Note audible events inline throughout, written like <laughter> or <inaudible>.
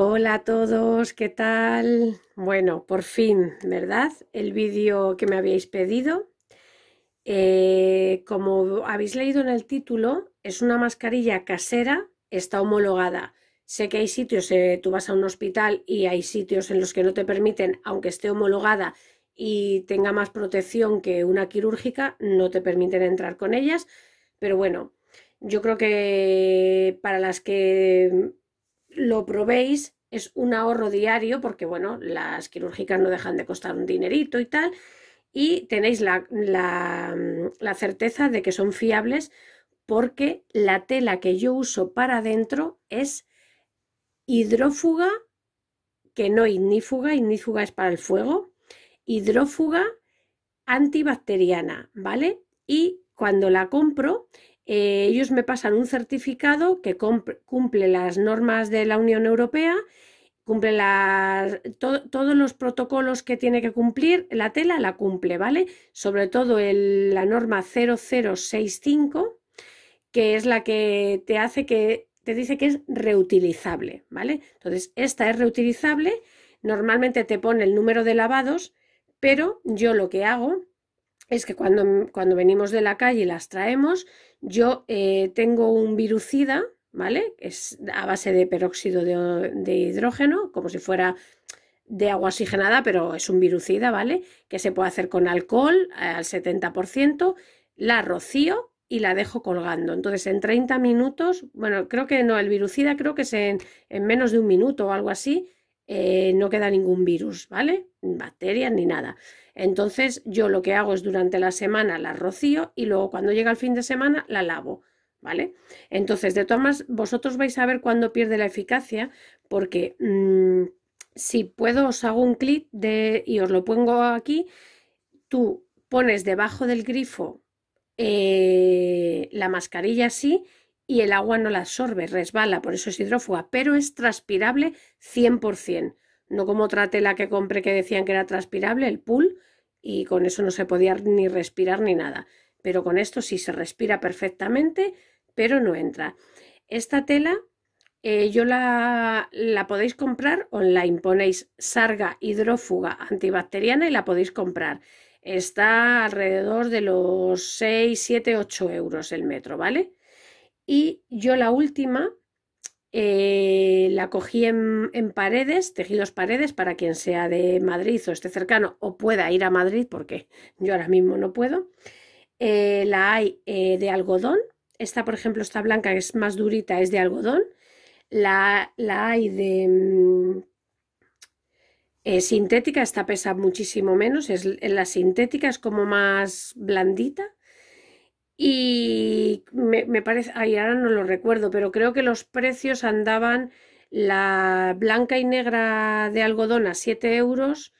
Hola a todos, ¿qué tal? Bueno, por fin, ¿verdad? El vídeo que me habíais pedido. Eh, como habéis leído en el título, es una mascarilla casera, está homologada. Sé que hay sitios, eh, tú vas a un hospital y hay sitios en los que no te permiten, aunque esté homologada y tenga más protección que una quirúrgica, no te permiten entrar con ellas. Pero bueno, yo creo que para las que lo probéis, es un ahorro diario porque, bueno, las quirúrgicas no dejan de costar un dinerito y tal, y tenéis la, la, mm, la certeza de que son fiables porque la tela que yo uso para adentro es hidrófuga, que no ignífuga, ignífuga es para el fuego, hidrófuga antibacteriana, ¿vale? Y cuando la compro eh, ellos me pasan un certificado que cumple las normas de la Unión Europea, cumple todos los protocolos que tiene que cumplir, la tela la cumple, ¿vale? Sobre todo la norma 0065, que es la que te hace que, te dice que es reutilizable, ¿vale? Entonces, esta es reutilizable, normalmente te pone el número de lavados, pero yo lo que hago es que cuando, cuando venimos de la calle y las traemos, yo eh, tengo un virucida, ¿vale? Es a base de peróxido de, hidrógeno, como si fuera de agua oxigenada, pero es un virucida, ¿vale? Que se puede hacer con alcohol eh, al 70%, la rocío y la dejo colgando. Entonces en 30 minutos, bueno, creo que no, el virucida creo que es en menos de un minuto o algo así, eh, no queda ningún virus, ¿vale? Bacterias ni nada. Entonces yo lo que hago es durante la semana la rocío y luego cuando llega el fin de semana la lavo. ¿Vale? Entonces, de todas maneras, vosotros vais a ver cuándo pierde la eficacia, porque mm, si puedo, os hago un clic de, y os lo pongo aquí, tú pones debajo del grifo eh, la mascarilla así y el agua no la absorbe, resbala, por eso es hidrófuga, pero es transpirable 100%, no como otra tela que compré que decían que era transpirable, el pool, y con eso no se podía ni respirar ni nada. Pero con esto sí se respira perfectamente, pero no entra. Esta tela eh, yo la, la, podéis comprar online, ponéis sarga hidrófuga antibacteriana y la podéis comprar. Está alrededor de los 6, 7, 8 euros el metro, ¿vale? Y yo la última eh, la cogí en, paredes, paredes, tejidos paredes, para quien sea de Madrid o esté cercano o pueda ir a Madrid, porque yo ahora mismo no puedo. Eh, la hay eh, de algodón. Esta, por ejemplo, esta blanca que es más durita, es de algodón. La, hay de mm, sintética, esta pesa muchísimo menos. Es, en la sintética es como más blandita. Y me, parece, ay, ahora no lo recuerdo, pero creo que los precios andaban la blanca y negra de algodón a 7 euros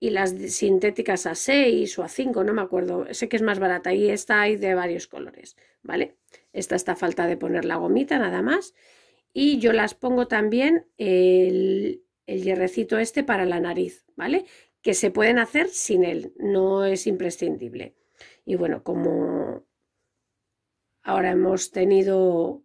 y las sintéticas a 6 o a 5, no me acuerdo, sé que es más barata y esta hay de varios colores, ¿vale? Esta está a falta de poner la gomita nada más y yo las pongo también el, el hierrecito este para la nariz, ¿vale? Que se pueden hacer sin él, no es imprescindible. Y bueno, como Ahora hemos tenido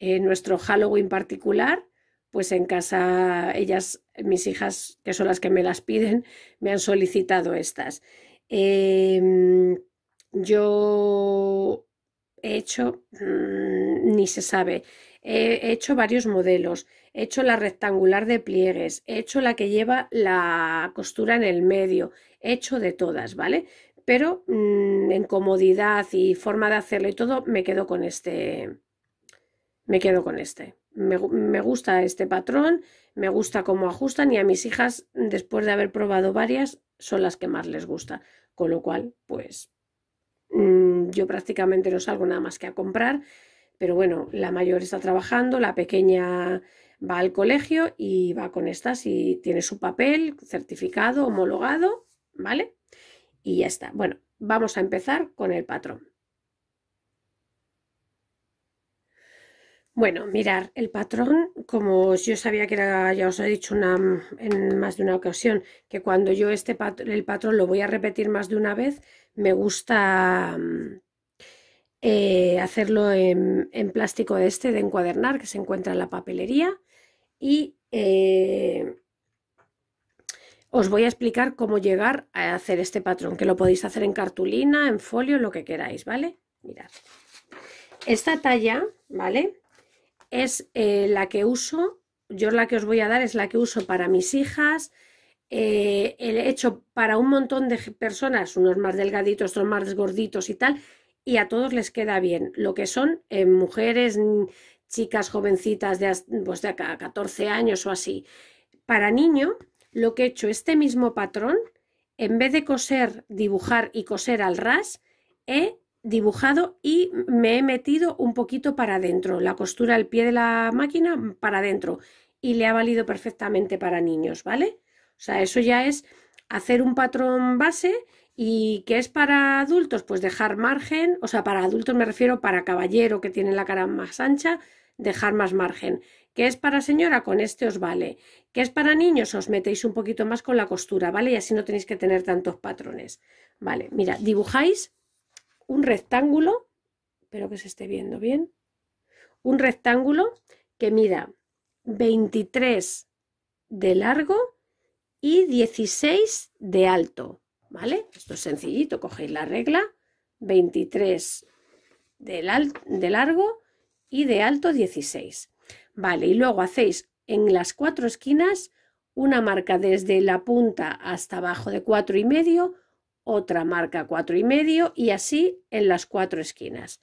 eh, nuestro Halloween particular, pues en casa ellas, mis hijas, que son las que me las piden, <laughs> me han solicitado estas. Em, yo he hecho, mm, ni se sabe, he hecho varios modelos, he hecho la rectangular de pliegues, he hecho la que lleva la costura en el medio, he hecho de todas, ¿vale? pero mm, en comodidad y forma de hacerlo y todo, me quedo con este. Me quedo con este. Me, gusta este patrón, me gusta cómo ajustan y a mis hijas, después de haber probado varias, son las que más les gusta. Con lo cual, pues mm, yo prácticamente no salgo nada más que a comprar, pero bueno, la mayor está trabajando, la pequeña va al colegio y va con estas y tiene su papel certificado, homologado, ¿vale? y ya está. Bueno, vamos a empezar con el patrón. Bueno, mirar el patrón, como yo sabía que era, ya os he dicho una, en más de una ocasión, que cuando yo este el patrón lo voy a repetir más de una vez, me gusta mm, eh, hacerlo en, plástico de este de encuadernar que se encuentra en la papelería y eh, os voy a explicar cómo llegar a hacer este patrón, que lo podéis hacer en cartulina, en folio, lo que queráis, ¿vale? Mirad. Esta talla, ¿vale? Es eh, la que uso, yo la que os voy a dar es la que uso para mis hijas, eh, he hecho para un montón de personas, unos más delgaditos, otros más gorditos y tal, y a todos les queda bien. Lo que son eh, mujeres, chicas jovencitas de, pues de 14 años o así. Para niño, lo que he hecho este mismo patrón, en vez de coser, dibujar y coser al ras, he dibujado y me he metido un poquito para adentro, la costura al pie de la máquina para adentro y le ha valido perfectamente para niños, ¿vale? O sea, eso ya es hacer un patrón base y que es para adultos, pues dejar margen, o sea, para adultos me refiero para caballero que tiene la cara más ancha, dejar más margen que es para señora, con este os vale, que es para niños, os metéis un poquito más con la costura, ¿vale? Y así no tenéis que tener tantos patrones. Vale, mira, dibujáis un rectángulo, espero que se esté viendo bien, un rectángulo que mida 23 de largo y 16 de alto, ¿vale? Esto es sencillito, cogéis la regla, 23 de, largo y de alto 16. Vale, y luego hacéis en las cuatro esquinas una marca desde la punta hasta abajo de cuatro y medio, otra marca cuatro y medio y así en las cuatro esquinas.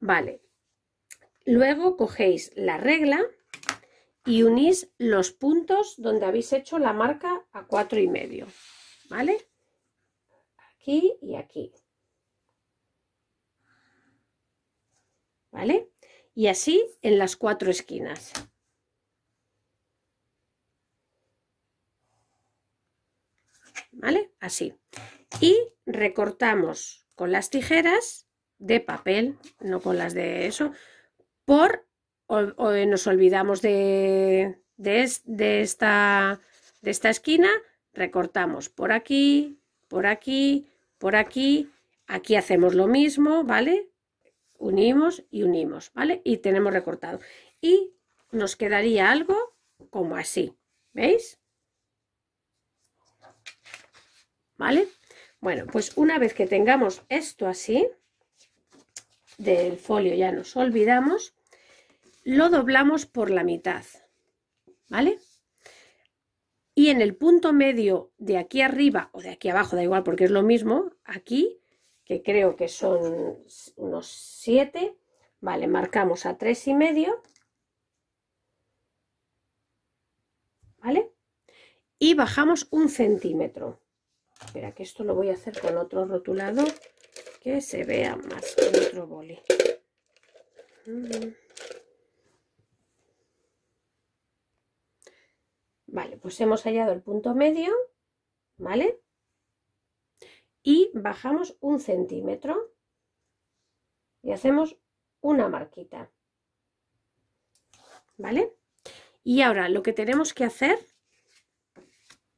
Vale. Luego cogéis la regla y unís los puntos donde habéis hecho la marca a cuatro y medio. ¿Vale? Aquí y aquí. ¿Vale? y así en las cuatro esquinas. ¿Vale? Así. Y recortamos con las tijeras de papel, no con las de eso, por nos olvidamos esta, de esta esquina, recortamos por aquí, por aquí, por aquí, aquí hacemos lo mismo, ¿vale? unimos y unimos, ¿vale? Y tenemos recortado. Y nos quedaría algo como así, ¿veis? ¿Vale? Bueno, pues una vez que tengamos esto así, del folio ya nos olvidamos, lo doblamos por la mitad, ¿vale? Y en el punto medio de aquí arriba o de aquí abajo, da igual porque es lo mismo, aquí que creo que son unos siete vale, marcamos a tres y medio, ¿vale? Y bajamos un centímetro. Espera, que esto lo voy a hacer con otro rotulado que se vea más con otro boli. Mm. Vale, pues hemos hallado el punto medio, ¿vale? y bajamos un centímetro y hacemos una marquita. ¿Vale? Y ahora lo que tenemos que hacer,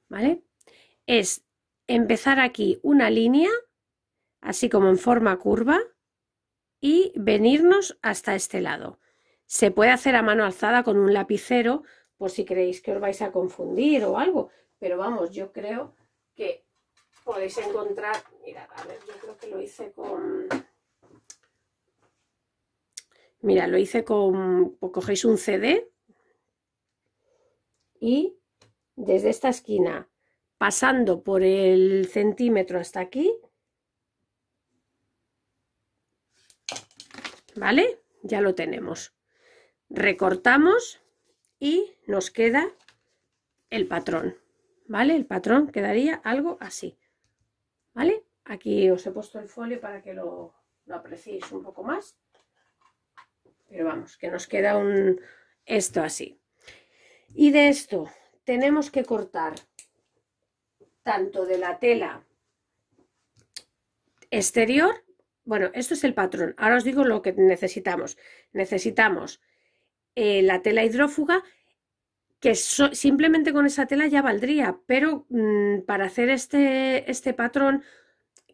¿vale? Es empezar aquí una línea, así como en forma curva, y venirnos hasta este lado. Se puede hacer a mano alzada con un lapicero, por si creéis que os vais a confundir o algo, pero vamos, yo creo que podéis encontrar, mirad, a ver, yo creo que lo hice con... Mira, lo hice con, pues cogéis un CD y desde esta esquina, pasando por el centímetro hasta aquí, ¿vale? Ya lo tenemos. Recortamos y nos queda el patrón, ¿vale? El patrón quedaría algo así. ¿Vale? Aquí os he puesto el folio para que lo, lo apreciéis un poco más. Pero vamos, que nos queda un esto así. Y de esto tenemos que cortar tanto de la tela exterior, bueno, esto es el patrón. Ahora os digo lo que necesitamos. Necesitamos eh, la tela hidrófuga que simplemente con esa tela ya valdría, pero mm, para hacer este, este patrón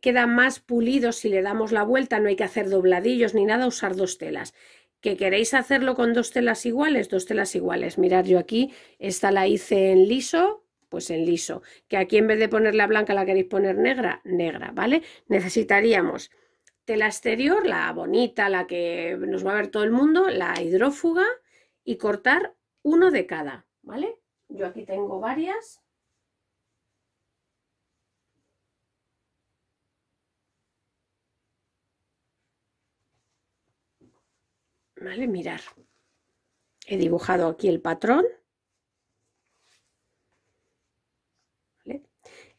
queda más pulido si le damos la vuelta, no hay que hacer dobladillos ni nada, usar dos telas. ¿Que queréis hacerlo con dos telas iguales? Dos telas iguales. Mirad, yo aquí esta la hice en liso, pues en liso. Que aquí en vez de ponerla blanca la queréis poner negra, negra, ¿vale? Necesitaríamos tela exterior, la bonita, la que nos va a ver todo el mundo, la hidrófuga y cortar uno de cada. ¿vale? Yo aquí tengo varias. Vale, mirar. He dibujado aquí el patrón.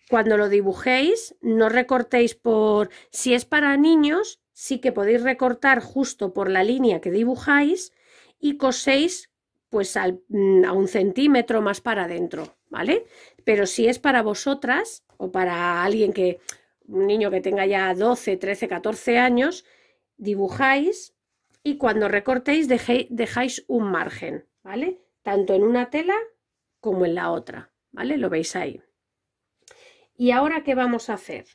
Cuando lo dibujéis, no recortéis por... Si es para niños, sí que podéis recortar justo por la línea que dibujáis y coséis pues mm, a un centímetro más para adentro, ¿vale? Pero si es para vosotras o para alguien que, un niño que tenga ya 12, 13, 14 años, dibujáis y cuando recortéis dejáis un margen, ¿vale? Tanto en una tela como en la otra, ¿vale? Lo veis ahí. ¿Y ahora qué vamos a hacer?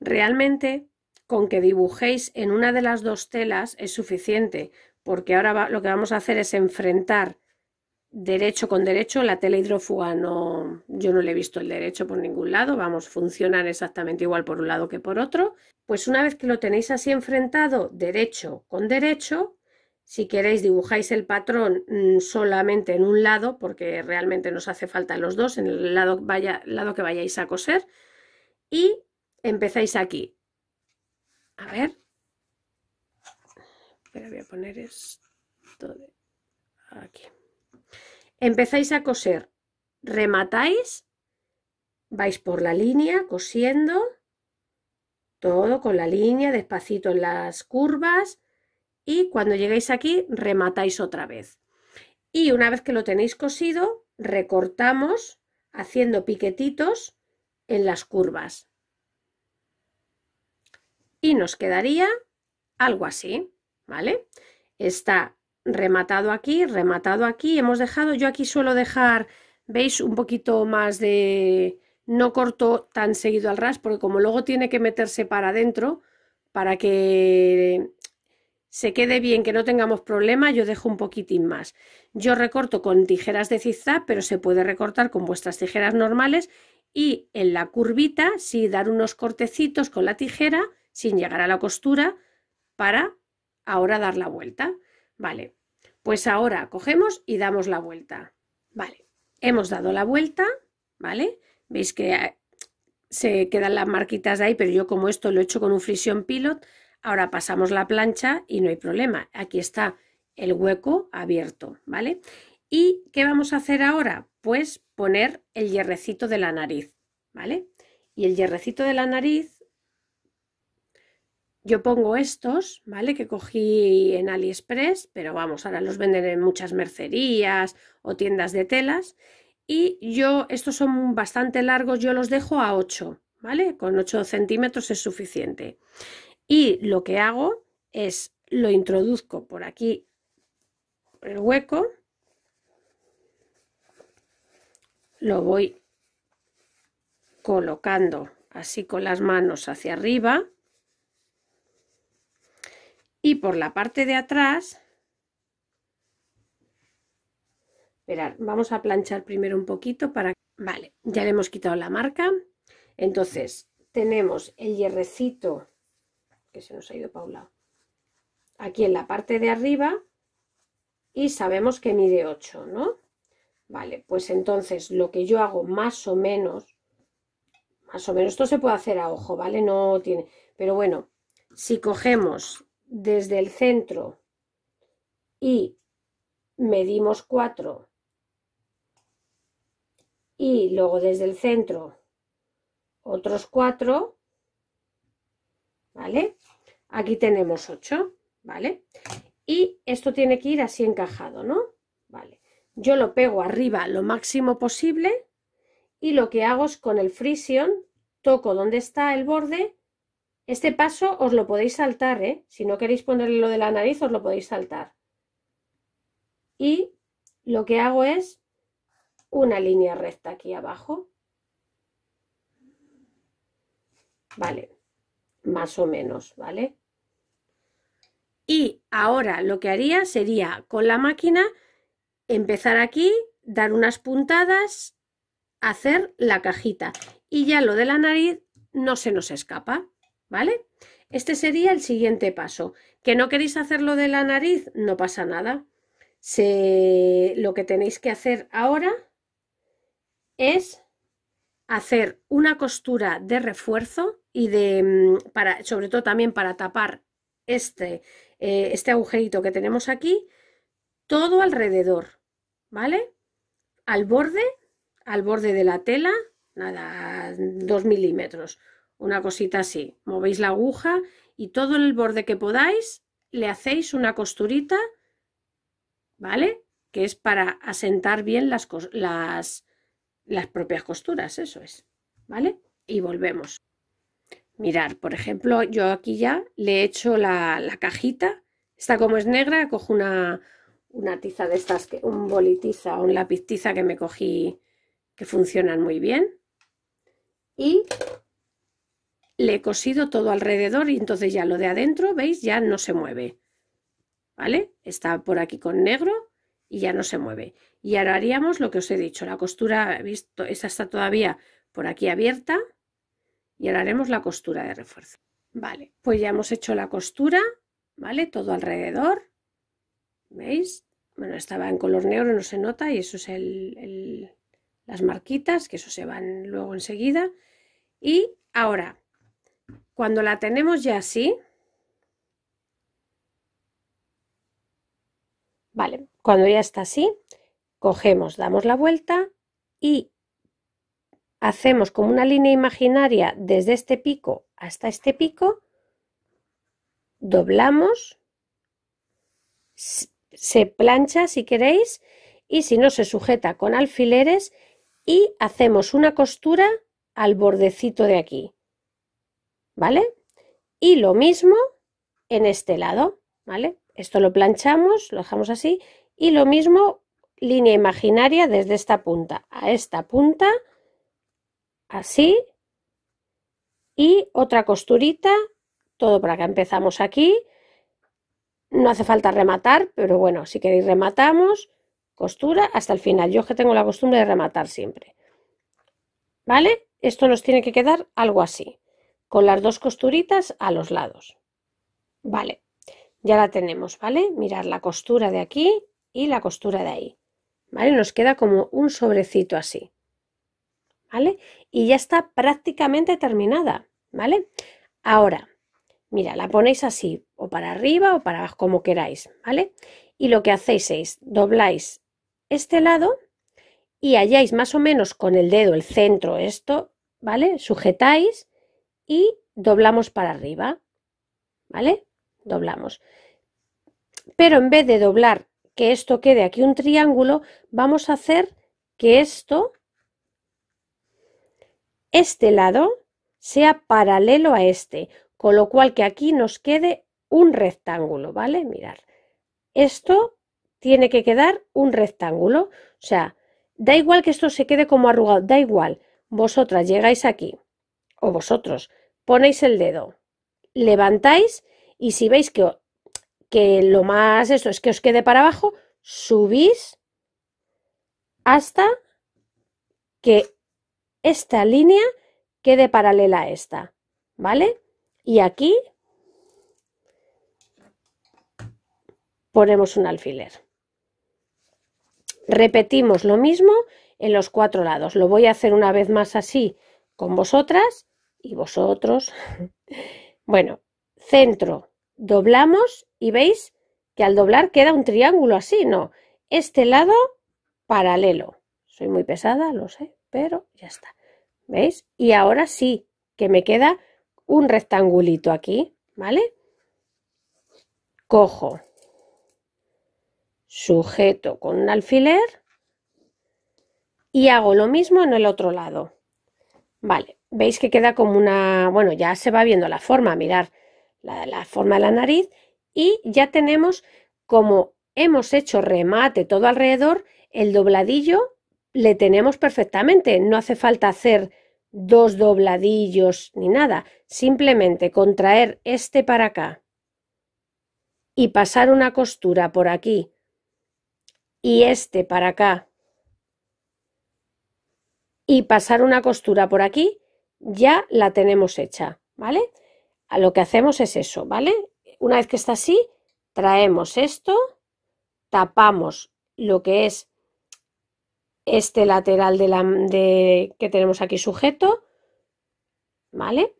Realmente con que dibujéis en una de las dos telas es suficiente, porque ahora lo que vamos a hacer es enfrentar derecho con derecho. La tela hidrófuga no, yo no le he visto el derecho por ningún lado, vamos, a funcionar exactamente igual por un lado que por otro. Pues una vez que lo tenéis así enfrentado, derecho con derecho, si queréis dibujáis el patrón mm, solamente en un lado, porque realmente nos hace falta los dos, en el lado, lado que vayáis a coser, y empezáis aquí. A ver, voy a poner esto aquí. Empezáis a coser, rematáis, vais por la línea cosiendo, todo con la línea, despacito en las curvas y cuando llegáis aquí rematáis otra vez. Y una vez que lo tenéis cosido, recortamos haciendo piquetitos en las curvas. Y nos quedaría algo así. ¿vale? Está rematado aquí, rematado aquí, hemos dejado, yo aquí suelo dejar, veis, un poquito más de, no corto tan seguido al ras, porque como luego tiene que meterse para adentro, para que se quede bien, que no tengamos problema, yo dejo un poquitín más. Yo recorto con tijeras de zigzag, pero se puede recortar con vuestras tijeras normales y en la curvita, sí, dar unos cortecitos con la tijera, sin llegar a la costura, para Ahora dar la vuelta. Vale, pues ahora cogemos y damos la vuelta. Vale, hemos dado la vuelta, ¿vale? Veis que eh, se quedan las marquitas ahí, pero yo como esto lo he hecho con un frisión pilot, ahora pasamos la plancha y no hay problema. Aquí está el hueco abierto, ¿vale? ¿Y qué vamos a hacer ahora? Pues poner el hierrecito de la nariz, ¿vale? Y el hierrecito de la nariz yo pongo estos, ¿vale? Que cogí en AliExpress, pero vamos, ahora los venden en muchas mercerías o tiendas de telas. Y yo, estos son bastante largos, yo los dejo a 8, ¿vale? Con 8 centímetros es suficiente. Y lo que hago es lo introduzco por aquí, el hueco, lo voy colocando así con las manos hacia arriba por la parte de atrás vamos a planchar primero un poquito para... Vale, ya le hemos quitado la marca. Entonces, tenemos el hierrecito, que se nos ha ido Paula, aquí en la parte de arriba. Y sabemos que mide 8, ¿no? Vale, pues entonces lo que yo hago más o menos, más o menos, esto se puede hacer a ojo, ¿vale? No tiene... Pero bueno, si cogemos desde el centro y medimos 4 y luego desde el centro otros 4, ¿vale? Aquí tenemos 8, ¿vale? Y esto tiene que ir así encajado, ¿no? Vale. Yo lo pego arriba lo máximo posible y lo que hago es con el frisión toco donde está el borde este paso os lo podéis saltar, ¿eh? Si no queréis ponerle lo de la nariz, os lo podéis saltar. Y lo que hago es una línea recta aquí abajo. Vale, más o menos, ¿vale? Y ahora lo que haría sería con la máquina empezar aquí, dar unas puntadas, hacer la cajita. Y ya lo de la nariz no se nos escapa. ¿Vale? Este sería el siguiente paso. ¿Que no queréis hacerlo de la nariz? No pasa nada. Lo que tenéis que hacer ahora es hacer una costura de refuerzo y de mm, para, sobre todo también para tapar este, eh, este agujerito que tenemos aquí, todo alrededor, ¿vale? Al borde, al borde de la tela, nada, dos milímetros una cosita así. Movéis la aguja y todo el borde que podáis le hacéis una costurita, ¿vale? Que es para asentar bien las, las, las propias costuras, eso es, ¿vale? Y volvemos. Mirad, por ejemplo, yo aquí ya le he hecho la, la cajita. está como es negra, cojo una, una tiza de estas, que, un bolitiza o un lápiz tiza que me cogí que funcionan muy bien. Y le he cosido todo alrededor y entonces ya lo de adentro, ¿veis? Ya no se mueve. ¿Vale? Está por aquí con negro y ya no se mueve. Y ahora haríamos lo que os he dicho. La costura, visto, esa está todavía por aquí abierta. Y ahora haremos la costura de refuerzo. Vale, pues ya hemos hecho la costura, ¿vale? Todo alrededor. ¿Veis? Bueno, estaba en color negro, no se nota, y eso es el, el, las marquitas, que eso se van luego enseguida. Y ahora cuando la tenemos ya así, vale, cuando ya está así, cogemos, damos la vuelta y hacemos como una línea imaginaria desde este pico hasta este pico, doblamos, se plancha si queréis y si no se sujeta con alfileres y hacemos una costura al bordecito de aquí. ¿vale? Y lo mismo en este lado, ¿vale? Esto lo planchamos, lo dejamos así y lo mismo línea imaginaria desde esta punta a esta punta, así y otra costurita, todo para que empezamos aquí. No hace falta rematar, pero bueno, si queréis rematamos, costura hasta el final. Yo que tengo la costumbre de rematar siempre. ¿Vale? Esto nos tiene que quedar algo así con las dos costuritas a los lados. Vale, ya la tenemos, ¿vale? Mirad la costura de aquí y la costura de ahí. ¿Vale? Nos queda como un sobrecito así. ¿Vale? Y ya está prácticamente terminada, ¿vale? Ahora, mira, la ponéis así, o para arriba o para abajo, como queráis, ¿vale? Y lo que hacéis es, dobláis este lado y halláis más o menos con el dedo el centro, esto, ¿vale? Sujetáis y doblamos para arriba, ¿vale? Doblamos. Pero en vez de doblar que esto quede aquí un triángulo, vamos a hacer que esto, este lado, sea paralelo a este, con lo cual que aquí nos quede un rectángulo, ¿vale? Mirar, esto tiene que quedar un rectángulo, o sea, da igual que esto se quede como arrugado, da igual, vosotras llegáis aquí, o vosotros, ponéis el dedo, levantáis y si veis que, que lo más esto es que os quede para abajo, subís hasta que esta línea quede paralela a esta, ¿vale? Y aquí ponemos un alfiler. Repetimos lo mismo en los cuatro lados. Lo voy a hacer una vez más así con vosotras y vosotros. <laughs> Bueno, centro, doblamos y veis que al doblar queda un triángulo así, ¿no? Este lado paralelo. Soy muy pesada, lo sé, pero ya está. ¿Veis? Y ahora sí, que me queda un rectangulito aquí, ¿vale? Cojo, sujeto con un alfiler y hago lo mismo en el otro lado. Vale, veis que queda como una, bueno, ya se va viendo la forma, mirar la, la forma de la nariz y ya tenemos como hemos hecho remate todo alrededor, el dobladillo le tenemos perfectamente, no hace falta hacer dos dobladillos ni nada, simplemente contraer este para acá y pasar una costura por aquí y este para acá y pasar una costura por aquí ya la tenemos hecha, ¿vale? Lo que hacemos es eso, ¿vale? Una vez que está así, traemos esto, tapamos lo que es este lateral de la, de, que tenemos aquí sujeto, ¿vale?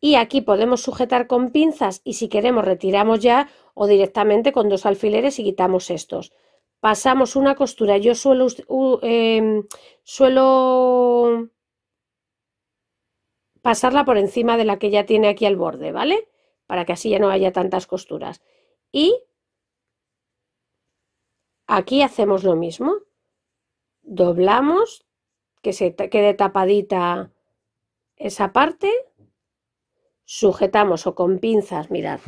Y aquí podemos sujetar con pinzas y si queremos retiramos ya o directamente con dos alfileres y quitamos estos. Pasamos una costura, yo suelo, em, suelo pasarla por encima de la que ya tiene aquí al borde, ¿vale? Para que así ya no haya tantas costuras. Y aquí hacemos lo mismo. Doblamos, que se quede tapadita esa parte. Sujetamos o con pinzas, mirad,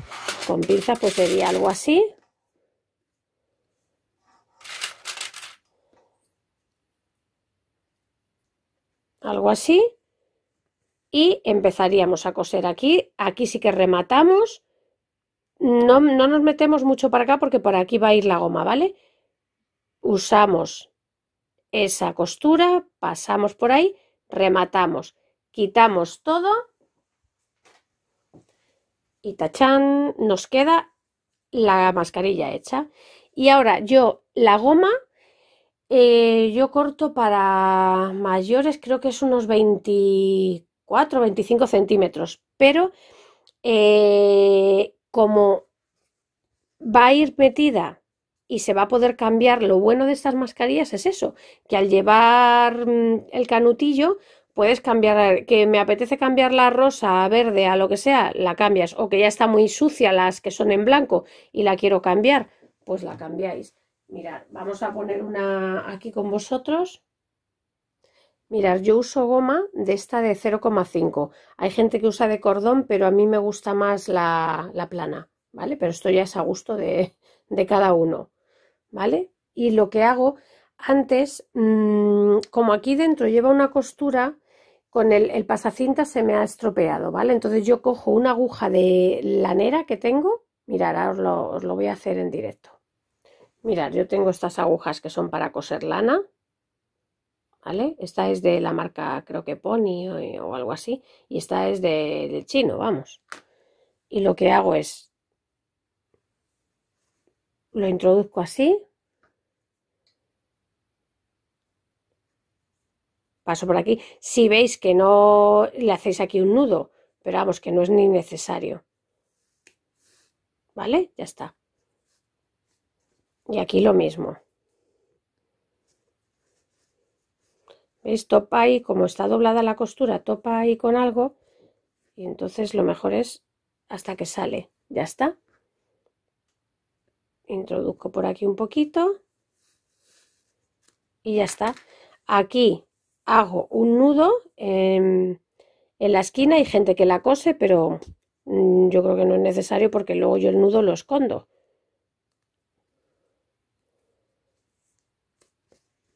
con pinzas pues sería algo así, algo así y empezaríamos a coser aquí. Aquí sí que rematamos. No, nos metemos mucho para acá porque por aquí va a ir la goma, ¿vale? Usamos esa costura, pasamos por ahí, rematamos, quitamos todo y tachán, nos queda la mascarilla hecha. Y ahora yo la goma eh, yo corto para mayores, creo que es unos 24 4 25 centímetros, pero eh, como va a ir metida y se va a poder cambiar, lo bueno de estas mascarillas es eso, que al llevar mm, el canutillo puedes cambiar, que me apetece cambiar la rosa a verde, a lo que sea, la cambias, o que ya está muy sucia las que son en blanco y la quiero cambiar, pues la cambiáis. Mirad, vamos a poner una aquí con vosotros. Mirad, yo uso goma de esta de 0,5. Hay gente que usa de cordón, pero a mí me gusta más la, la plana, ¿vale? Pero esto ya es a gusto de, de cada uno, ¿vale? Y lo que hago antes, mm, como aquí dentro lleva una costura, con el, pasacinta se me ha estropeado, ¿vale? Entonces yo cojo una aguja de lanera que tengo. Mirad, ahora os lo, os lo voy a hacer en directo. Mirad, yo tengo estas agujas que son para coser lana esta es de la marca, creo que Pony o, algo así, y esta es de, del chino, vamos. Y lo que hago es, lo introduzco así, paso por aquí. Si veis que no le hacéis aquí un nudo, pero vamos, que no es ni necesario. ¿Vale? Ya está. Y aquí lo mismo. Topa ahí, como está doblada la costura, topa ahí con algo. Y entonces lo mejor es hasta que sale. Ya está. Introduzco por aquí un poquito. Y ya está. Aquí hago un nudo en, en la esquina. Hay gente que la cose, pero mm, yo creo que no es necesario porque luego yo el nudo lo escondo.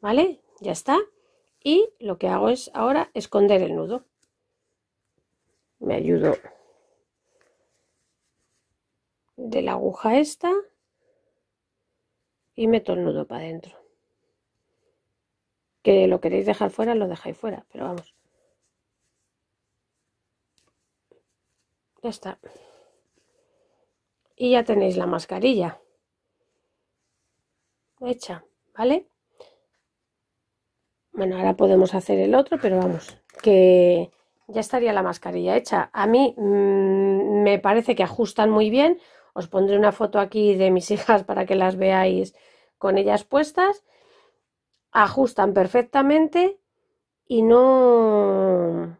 ¿Vale? Ya está y lo que hago es ahora esconder el nudo me ayudo de la aguja esta y meto el nudo para adentro que lo queréis dejar fuera lo dejáis fuera pero vamos ya está y ya tenéis la mascarilla hecha vale bueno, ahora podemos hacer el otro, pero vamos, que ya estaría la mascarilla hecha. A mí mm, me parece que ajustan muy bien. Os pondré una foto aquí de mis <laughs> hijas para que las veáis con ellas puestas. Ajustan perfectamente y no...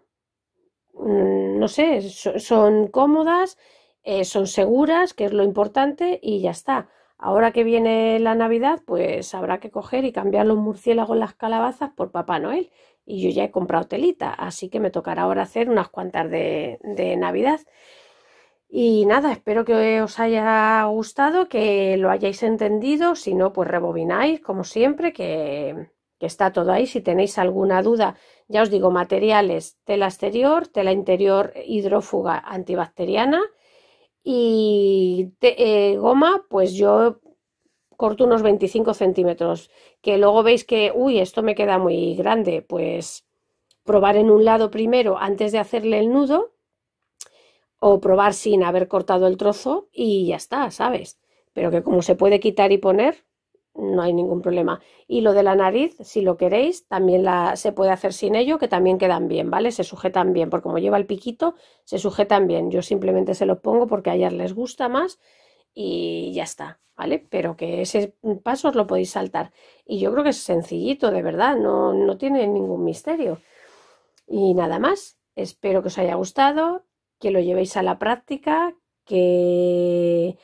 Mm, no sé, son cómodas, eh, son seguras, que es lo importante, y ya está. Ahora que viene la Navidad, pues habrá que coger y cambiar los murciélagos, las calabazas por Papá Noel. Y yo ya he comprado telita, así que me tocará ahora hacer unas cuantas de, Navidad. Y nada, espero que os haya gustado, que lo hayáis entendido. Si no, pues rebobináis, como siempre, que, que está todo ahí. Si tenéis alguna duda, ya os digo, materiales, tela exterior, tela interior hidrófuga antibacteriana y eh, goma, pues yo corto unos 25 centímetros, que luego veis que, uy, esto me queda muy grande, pues probar en un lado primero antes de hacerle el nudo o probar sin haber cortado el trozo y ya está, ¿sabes? Pero que como se puede quitar y poner, no hay ningún problema. Y lo de la nariz, si lo queréis, también la, se puede hacer sin ello, que también quedan bien, ¿vale? Se sujetan bien, porque como lleva el piquito, se sujetan bien. Yo simplemente se los pongo porque a ellas les gusta más y ya está, ¿vale? Pero que ese paso os lo podéis saltar. Y yo creo que es sencillito, de verdad, no, no tiene ningún misterio. Y nada más, espero que os haya gustado, que lo llevéis a la práctica, que...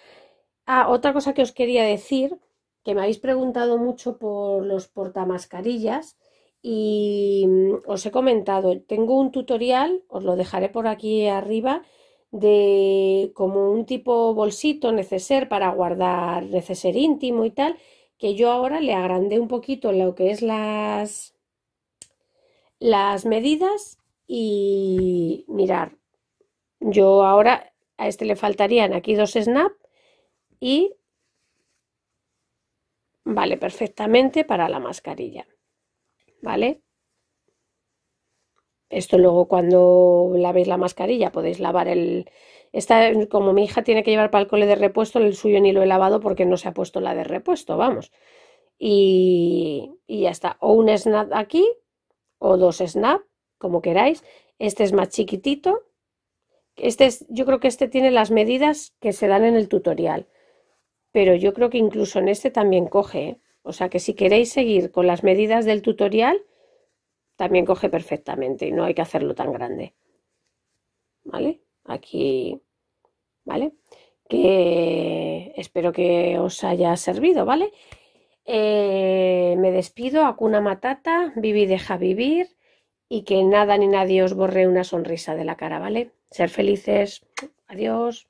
Ah, otra cosa que os quería decir que me habéis preguntado mucho por los portamascarillas y mm, os he comentado, tengo un tutorial, os lo dejaré por aquí arriba, de como un tipo bolsito neceser para guardar neceser íntimo y tal, que yo ahora le agrandé un poquito lo que es las, las medidas y mirar, yo ahora a este le faltarían aquí dos snap y vale perfectamente para la mascarilla. ¿Vale? Esto luego cuando lavéis la mascarilla podéis lavar el... Esta, como mi hija tiene que llevar para el cole de repuesto, el suyo ni lo he lavado porque no se ha puesto la de repuesto, vamos. Y, y ya está. O un snap aquí o dos snap, como queráis. Este es más chiquitito. Este es, yo creo que este tiene las medidas que se dan en el tutorial pero yo creo que incluso en este también coge. ¿eh? O sea que si queréis seguir con las medidas del tutorial, también coge perfectamente y no hay que hacerlo tan grande. ¿Vale? Aquí, ¿vale? Que espero que os haya servido, ¿vale? Eh, me despido, Acuna Matata, Vivi deja vivir y que nada ni nadie os borre una sonrisa de la cara, ¿vale? Ser felices, adiós.